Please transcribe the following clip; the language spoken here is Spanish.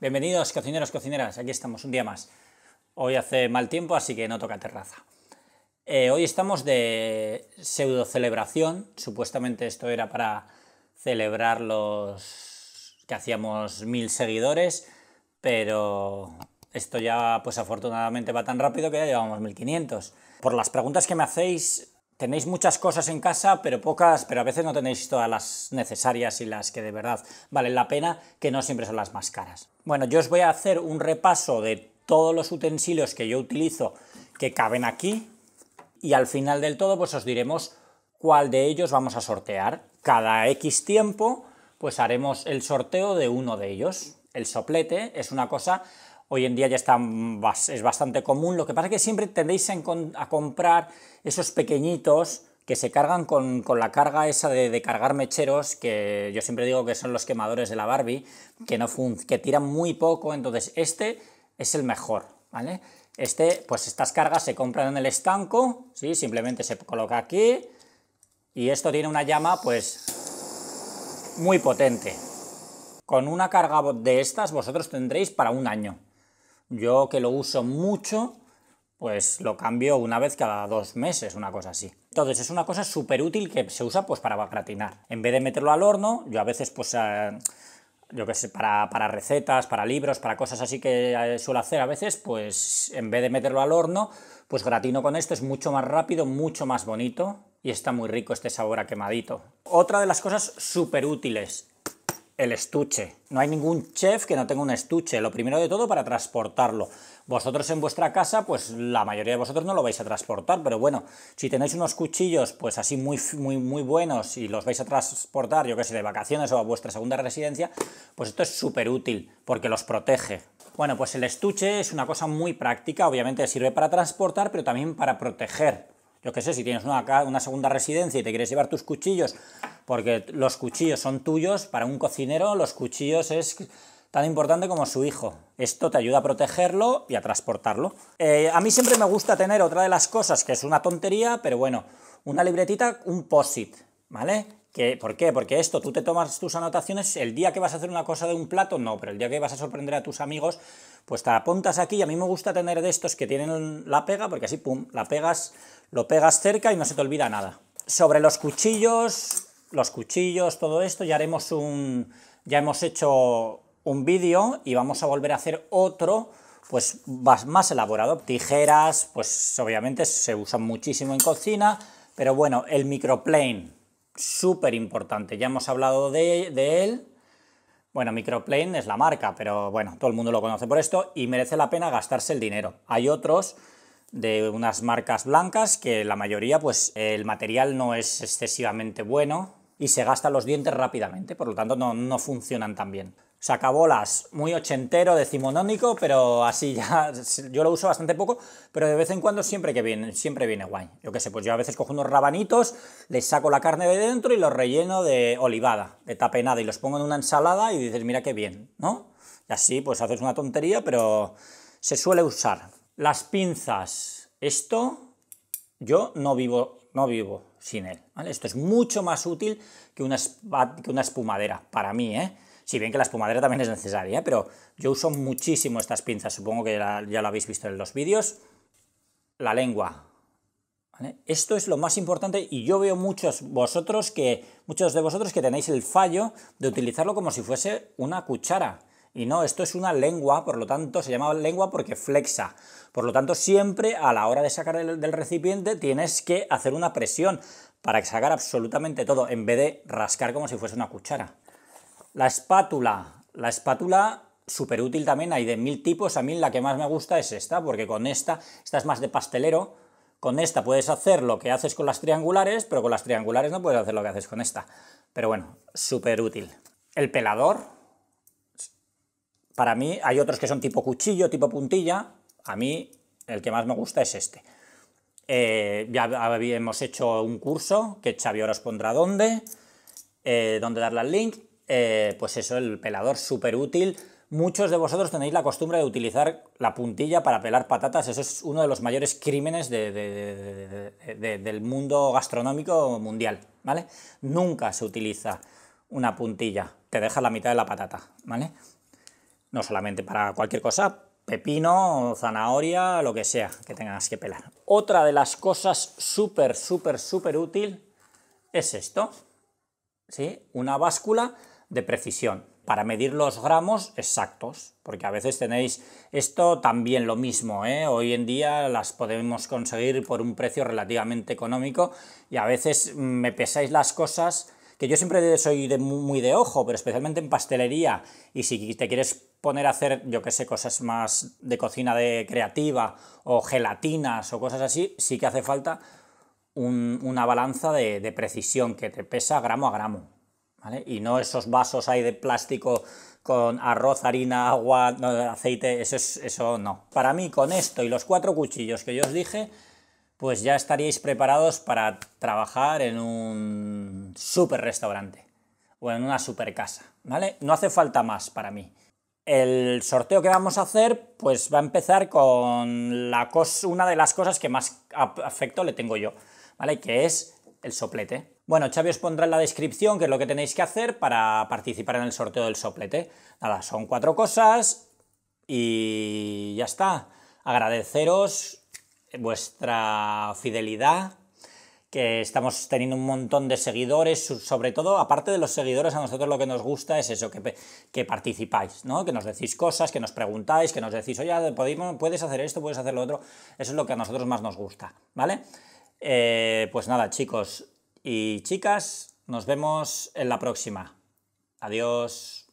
Bienvenidos cocineros, cocineras, aquí estamos un día más. Hoy hace mal tiempo, así que no toca terraza. Eh, hoy estamos de pseudo celebración, supuestamente esto era para celebrar los que hacíamos mil seguidores, pero esto ya pues afortunadamente va tan rápido que ya llevamos 1500. Por las preguntas que me hacéis, tenéis muchas cosas en casa, pero pocas, pero a veces no tenéis todas las necesarias y las que de verdad valen la pena, que no siempre son las más caras. Bueno, yo os voy a hacer un repaso de todos los utensilios que yo utilizo que caben aquí y al final del todo pues os diremos cuál de ellos vamos a sortear. Cada X tiempo pues haremos el sorteo de uno de ellos. El soplete es una cosa hoy en día ya es bastante común. Lo que pasa es que siempre tendéis a, comprar esos pequeñitos que se cargan con, la carga esa de, cargar mecheros, que yo siempre digo que son los quemadores de la Barbie, que, tiran muy poco, entonces este es el mejor, ¿vale? Este, pues estas cargas se compran en el estanco, ¿sí? Simplemente se coloca aquí y esto tiene una llama, pues, muy potente. Con una carga de estas vosotros tendréis para un año. Yo que lo uso mucho, pues lo cambio una vez cada dos meses, una cosa así. Entonces es una cosa súper útil que se usa pues para gratinar. En vez de meterlo al horno, yo a veces pues... Eh, yo qué sé, para, recetas, para libros, para cosas así que eh, suelo hacer a veces, pues en vez de meterlo al horno, pues gratino con esto, es mucho más rápido, mucho más bonito y está muy rico este sabor a quemadito. Otra de las cosas súper útiles el estuche. No hay ningún chef que no tenga un estuche. Lo primero de todo para transportarlo. Vosotros en vuestra casa, pues la mayoría de vosotros no lo vais a transportar, pero bueno, si tenéis unos cuchillos, pues así muy, muy, muy buenos y los vais a transportar, yo que sé, de vacaciones o a vuestra segunda residencia, pues esto es súper útil porque los protege. Bueno, pues el estuche es una cosa muy práctica, obviamente sirve para transportar, pero también para proteger. Yo que sé, si tienes una, una segunda residencia y te quieres llevar tus cuchillos porque los cuchillos son tuyos, para un cocinero los cuchillos es tan importante como su hijo. Esto te ayuda a protegerlo y a transportarlo. Eh, a mí siempre me gusta tener otra de las cosas, que es una tontería, pero bueno, una libretita, un POSIT, ¿vale? ¿Por qué? Porque esto, tú te tomas tus anotaciones, el día que vas a hacer una cosa de un plato, no, pero el día que vas a sorprender a tus amigos, pues te apuntas aquí. A mí me gusta tener de estos que tienen la pega, porque así, pum, la pegas, lo pegas cerca y no se te olvida nada. Sobre los cuchillos, los cuchillos, todo esto, ya haremos un... ya hemos hecho un vídeo y vamos a volver a hacer otro pues más elaborado. Tijeras, pues obviamente se usan muchísimo en cocina, pero bueno, el microplane, súper importante, ya hemos hablado de, de él. Bueno, microplane es la marca, pero bueno, todo el mundo lo conoce por esto y merece la pena gastarse el dinero. Hay otros de unas marcas blancas que la mayoría, pues el material no es excesivamente bueno, y se gastan los dientes rápidamente, por lo tanto no, funcionan tan bien. Sacabolas, muy ochentero, decimonónico, pero así ya, yo lo uso bastante poco, pero de vez en cuando siempre que viene, siempre viene guay. Yo qué sé, pues yo a veces cojo unos rabanitos, les saco la carne de dentro y los relleno de olivada, de tapenada, y los pongo en una ensalada y dices, mira qué bien, ¿no? Y así pues haces una tontería, pero se suele usar. Las pinzas, esto yo no vivo no vivo sin él. Esto es mucho más útil que una, espumadera, para mí, ¿eh? Si bien que la espumadera también es necesaria, ¿eh? pero yo uso muchísimo estas pinzas, supongo que ya, lo habéis visto en los vídeos. La lengua, esto es lo más importante y yo veo muchos, vosotros que, muchos de vosotros que tenéis el fallo de utilizarlo como si fuese una cuchara. Y no, esto es una lengua, por lo tanto se llama lengua porque flexa. Por lo tanto, siempre a la hora de sacar del, recipiente tienes que hacer una presión para sacar absolutamente todo, en vez de rascar como si fuese una cuchara. La espátula. La espátula súper útil también, hay de mil tipos. A mí la que más me gusta es esta, porque con esta, esta es más de pastelero. Con esta puedes hacer lo que haces con las triangulares, pero con las triangulares no puedes hacer lo que haces con esta. Pero bueno, súper útil. El pelador, para mí hay otros que son tipo cuchillo, tipo puntilla. A mí el que más me gusta es este. Eh, ya habíamos hecho un curso que Xavi os pondrá dónde, eh, dónde darle al link. Eh, pues eso, el pelador súper útil. Muchos de vosotros tenéis la costumbre de utilizar la puntilla para pelar patatas. Eso es uno de los mayores crímenes del mundo gastronómico mundial. ¿vale? Nunca se utiliza una puntilla. Te deja la mitad de la patata. ¿vale? no solamente para cualquier cosa, pepino, zanahoria, lo que sea que tengas que pelar. Otra de las cosas súper, súper, súper útil es esto, ¿sí? Una báscula de precisión para medir los gramos exactos, porque a veces tenéis esto también lo mismo, ¿eh? hoy en día las podemos conseguir por un precio relativamente económico y a veces mm, me pesáis las cosas que yo siempre soy muy de ojo, pero especialmente en pastelería y si te quieres poner a hacer, yo que sé, cosas más de cocina de creativa o gelatinas o cosas así, sí que hace falta una balanza de, precisión que te pesa gramo a gramo. ¿vale? Y no esos vasos ahí de plástico con arroz, harina, agua, aceite, eso, eso no. Para mí, con esto y los cuatro cuchillos que yo os dije, pues ya estaríais preparados para trabajar en un super restaurante o en una super casa, ¿vale? No hace falta más para mí. El sorteo que vamos a hacer, pues va a empezar con una de las cosas que más afecto le tengo yo, ¿vale? Que es el soplete. Bueno, Xavi os pondrá en la descripción qué es lo que tenéis que hacer para participar en el sorteo del soplete. Nada, son cuatro cosas y ya está. Agradeceros vuestra fidelidad, que estamos teniendo un montón de seguidores, sobre todo, aparte de los seguidores, a nosotros lo que nos gusta es eso, que, que participáis, ¿no? Que nos decís cosas, que nos preguntáis, que nos decís, oye, puedes hacer esto, puedes hacer lo otro. Eso es lo que a nosotros más nos gusta, ¿vale? Eh, pues nada, chicos y chicas, nos vemos en la próxima. Adiós.